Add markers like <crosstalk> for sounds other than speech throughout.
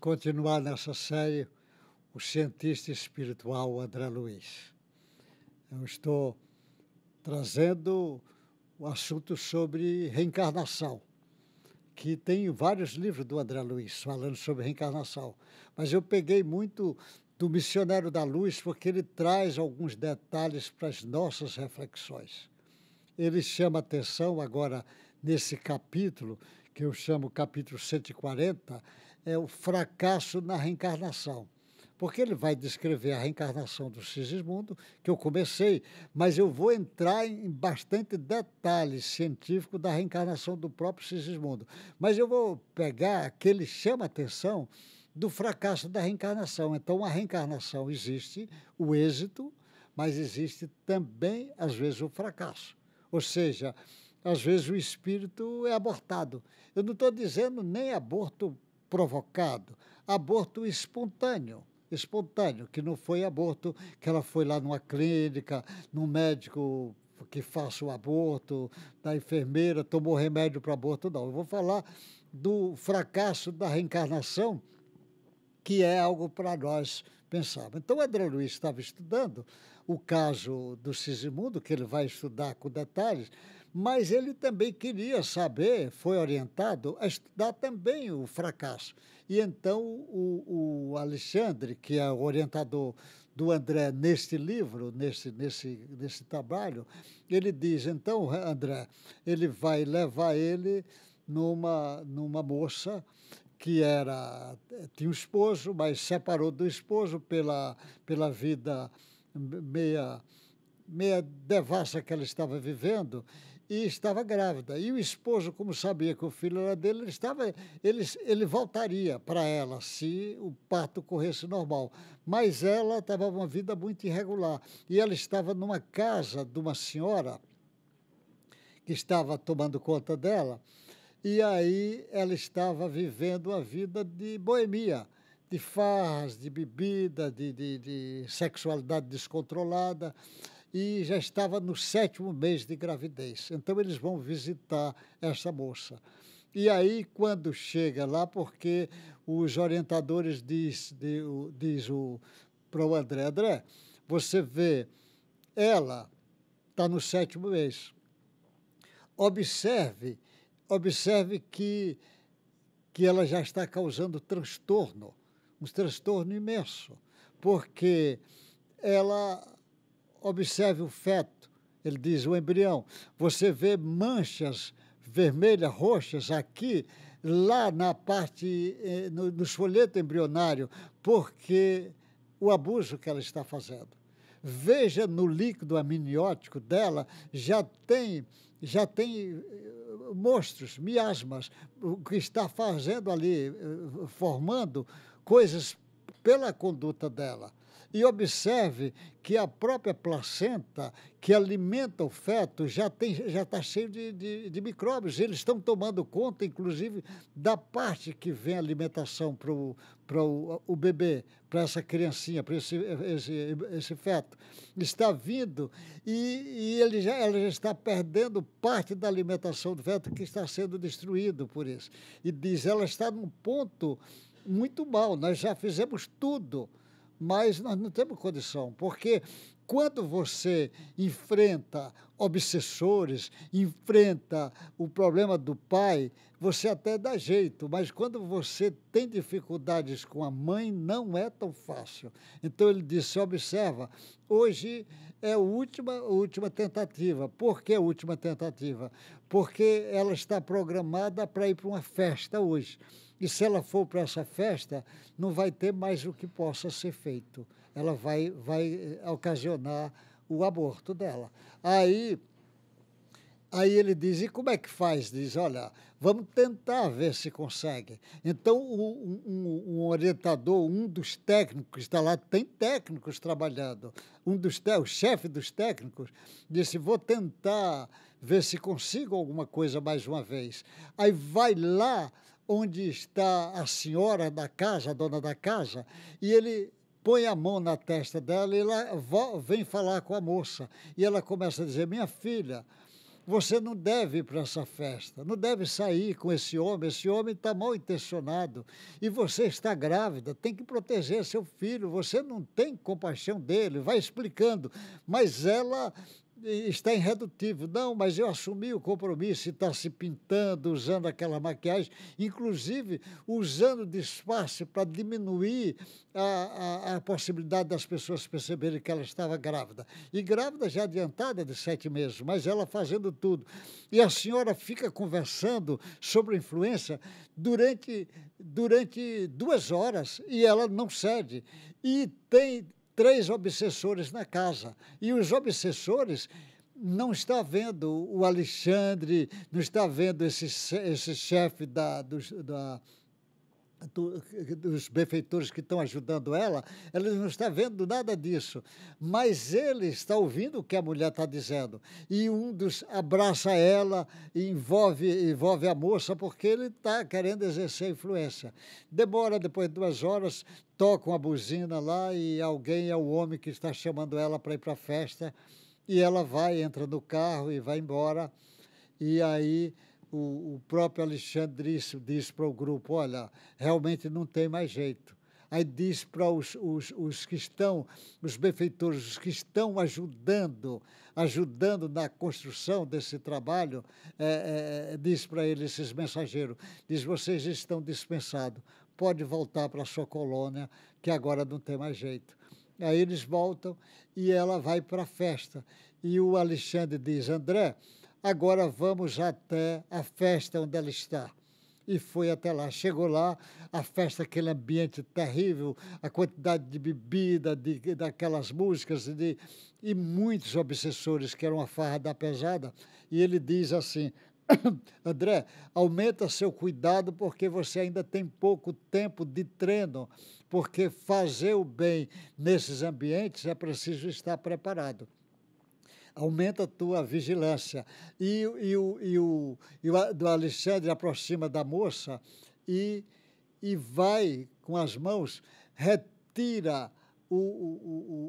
continuar nessa série o cientista espiritual André Luiz. Eu estou trazendo o assunto sobre reencarnação, que tem vários livros do André Luiz falando sobre reencarnação. Mas eu peguei muito do Missionário da Luz porque ele traz alguns detalhes para as nossas reflexões. Ele chama atenção agora nesse capítulo, que eu chamo capítulo 140, é, o fracasso na reencarnação. Porque ele vai descrever a reencarnação do Sigismundo, que eu comecei, mas eu vou entrar em bastante detalhe científico da reencarnação do próprio Sigismundo. Mas eu vou pegar que ele chama atenção do fracasso da reencarnação. Então, a reencarnação existe, o êxito, mas existe também, às vezes, o fracasso. Ou seja, às vezes o espírito é abortado. Eu não estou dizendo nem aborto provocado, aborto espontâneo espontâneo, que não foi aborto, que ela foi lá numa clínica, num médico que faça o aborto, da enfermeira, tomou remédio para aborto, não. Eu vou falar do fracasso da reencarnação, que é algo para nós pensar. Então, André Luiz estava estudando o caso do Sisimundo, que ele vai estudar com detalhes, mas ele também queria saber, foi orientado a estudar também o fracasso. E então o, o Alexandre, que é o orientador do André neste livro, nesse, nesse, nesse trabalho, ele diz: então, André, ele vai levar ele numa, numa moça que era tinha um esposo, mas separou do esposo pela, pela vida meia meia devassa que ela estava vivendo e estava grávida. E o esposo, como sabia que o filho era dele, ele, estava, ele, ele voltaria para ela se o parto corresse normal. Mas ela estava uma vida muito irregular. E ela estava numa casa de uma senhora que estava tomando conta dela. E aí ela estava vivendo a vida de boemia, de farras, de bebida, de, de, de sexualidade descontrolada e já estava no sétimo mês de gravidez. Então eles vão visitar essa moça. E aí, quando chega lá, porque os orientadores diz, diz, diz o, para o André, André, você vê, ela está no sétimo mês. Observe, observe que, que ela já está causando transtorno, um transtorno imenso, porque ela observe o feto, ele diz, o embrião, você vê manchas vermelhas, roxas aqui, lá na parte, eh, no, no folheto embrionário, porque o abuso que ela está fazendo. Veja no líquido amniótico dela, já tem, já tem eh, monstros, miasmas, o que está fazendo ali, eh, formando coisas pela conduta dela. E observe que a própria placenta que alimenta o feto já está já tá cheio de, de, de, micróbios. Eles estão tomando conta, inclusive, da parte que vem alimentação para o, o bebê, para essa criancinha, para esse, esse, esse, feto. Está vindo e, e ele já, ela já está perdendo parte da alimentação do feto que está sendo destruído por isso. E diz, ela está num ponto muito mal. Nós já fizemos tudo, mas nós não temos condição, porque quando você enfrenta obsessores, enfrenta o problema do pai, você até dá jeito, mas quando você tem dificuldades com a mãe, não é tão fácil. Então ele disse: observa, hoje é a última, a última tentativa. Por que a última tentativa? Porque ela está programada para ir para uma festa hoje. E se ela for para essa festa, não vai ter mais o que possa ser feito. Ela vai, vai eh, ocasionar o aborto dela. Aí, aí ele diz: e como é que faz? Diz: olha, vamos tentar ver se consegue. Então, um, um, um orientador, um dos técnicos está lá, tem técnicos trabalhando, um dos o chefe dos técnicos, disse: vou tentar ver se consigo alguma coisa mais uma vez. Aí vai lá onde está a senhora da casa, a dona da casa, e ele põe a mão na testa dela e ela vem falar com a moça. E ela começa a dizer: Minha filha, você não deve ir para essa festa, não deve sair com esse homem, esse homem está mal intencionado e você está grávida, tem que proteger seu filho, você não tem compaixão dele, vai explicando. Mas ela está irredutível. Não, mas eu assumi o compromisso e está se pintando, usando aquela maquiagem, inclusive usando disfarce para diminuir a, a, a, possibilidade das pessoas perceberem que ela estava grávida. E grávida já adiantada de sete meses, mas ela fazendo tudo. E a senhora fica conversando sobre influência durante, durante duas horas e ela não cede. E tem três obsessores na casa. E os obsessores não está vendo o Alexandre, não está vendo esse, esse chefe da, do, da, dos benfeitores que estão ajudando ela, ela não está vendo nada disso. Mas ele está ouvindo o que a mulher está dizendo. E um dos abraça ela e envolve, envolve a moça, porque ele está querendo exercer influência. Demora depois de duas horas, tocam a buzina lá e alguém é o homem que está chamando ela para ir para a festa. E ela vai, entra no carro e vai embora. E aí o, o próprio Alexandre disse para o grupo: olha, realmente não tem mais jeito aí diz para os, os, os, que estão, os benfeitores, os que estão ajudando, ajudando na construção desse trabalho, é, é, é diz para eles, esses mensageiros, diz, vocês estão dispensados, pode voltar para a sua colônia, que agora não tem mais jeito. Aí eles voltam e ela vai para a festa. E o Alexandre diz, André, agora vamos até a festa onde ela está. E foi até lá. Chegou lá, a festa, aquele ambiente terrível, a quantidade de bebida, de, daquelas músicas, de, e muitos obsessores, que era uma farra da pesada. E ele diz assim: <coughs> André, aumenta seu cuidado porque você ainda tem pouco tempo de treino, porque fazer o bem nesses ambientes é preciso estar preparado aumenta a tua vigilância. E, e, o, e, o, e o do Alexandre aproxima da moça e, e vai com as mãos, retira o, o,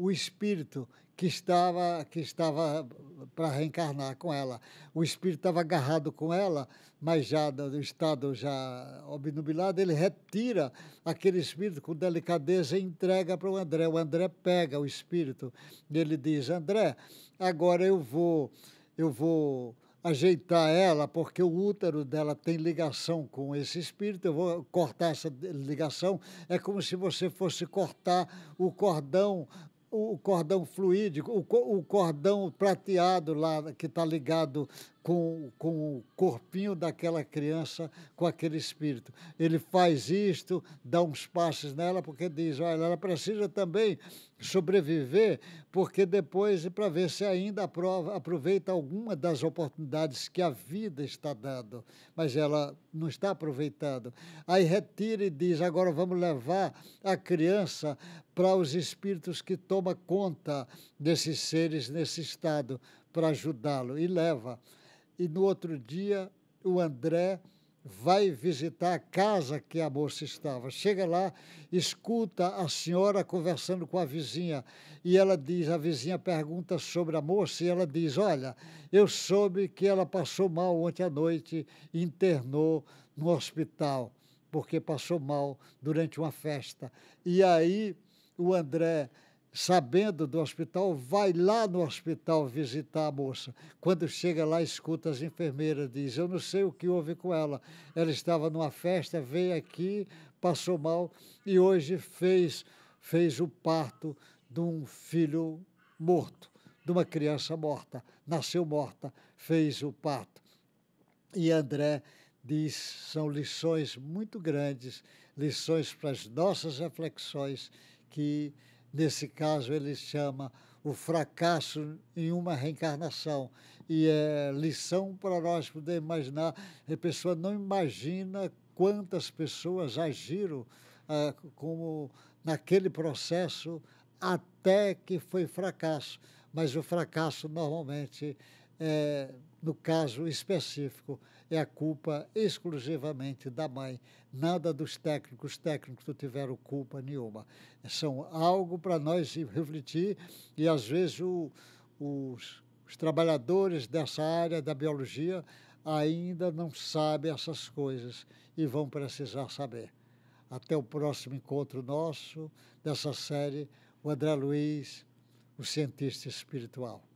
o, o espírito que estava, que estava para reencarnar com ela. O espírito estava agarrado com ela, mas já no estado já obnubilado, ele retira aquele espírito com delicadeza e entrega para o André. O André pega o espírito e ele diz, André, agora eu vou, eu vou ajeitar ela, porque o útero dela tem ligação com esse espírito, eu vou cortar essa ligação. É como se você fosse cortar o cordão o cordão fluídico, o cordão prateado lá que está ligado com, com o corpinho daquela criança, com aquele espírito. Ele faz isto, dá uns passes nela, porque diz: olha, ela precisa também sobreviver, porque depois, para ver se ainda aprova, aproveita alguma das oportunidades que a vida está dando, mas ela não está aproveitando. Aí retira e diz: agora vamos levar a criança para os espíritos que toma conta desses seres nesse estado, para ajudá-lo, e leva. E no outro dia, o André vai visitar a casa que a moça estava. Chega lá, escuta a senhora conversando com a vizinha e ela diz, a vizinha pergunta sobre a moça e ela diz: "Olha, eu soube que ela passou mal ontem à noite, internou no hospital porque passou mal durante uma festa". E aí o André sabendo do hospital, vai lá no hospital visitar a moça. Quando chega lá, escuta as enfermeiras, diz, eu não sei o que houve com ela. Ela estava numa festa, veio aqui, passou mal e hoje fez, fez o parto de um filho morto, de uma criança morta. Nasceu morta, fez o parto. E André diz, são lições muito grandes, lições para as nossas reflexões que Nesse caso, ele chama o fracasso em uma reencarnação. E é lição para nós poder imaginar. A pessoa não imagina quantas pessoas agiram ah, como naquele processo até que foi fracasso. Mas o fracasso normalmente é no caso específico, é a culpa exclusivamente da mãe. Nada dos técnicos. Os técnicos não tiveram culpa nenhuma. São algo para nós refletir e, às vezes, o, os, os trabalhadores dessa área da biologia ainda não sabem essas coisas e vão precisar saber. Até o próximo encontro nosso dessa série, o André Luiz, o cientista espiritual.